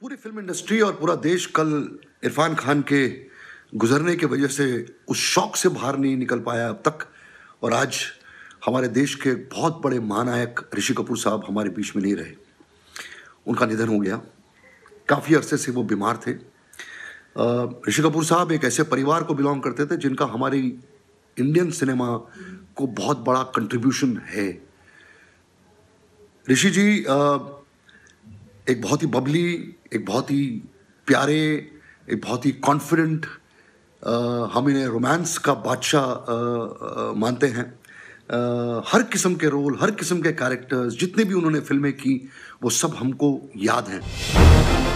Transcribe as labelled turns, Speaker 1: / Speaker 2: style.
Speaker 1: पूरी film industry और पूरा देश कल इरफान खान के गुजरने के वजह से उस शौक से बाहर नहीं निकल पाया अब तक और आज हमारे देश के बहुत बड़े महानायक ऋषि कपूर साहब हमारे बीच में नहीं रहे उनका निधन हो गया काफ़ी अरसे से वो बीमार थे ऋषि कपूर साहब एक ऐसे परिवार को बिलोंग करते थे जिनका हमारी इंडियन सिनेमा को बहुत बड़ा कंट्रीब्यूशन है ऋषि जी आ, एक बहुत ही बबली एक बहुत ही प्यारे एक बहुत ही कॉन्फिडेंट हम इन्हें रोमांस का बादशाह मानते हैं आ, हर किस्म के रोल हर किस्म के कैरेक्टर्स जितने भी उन्होंने फिल्में की वो सब हमको याद हैं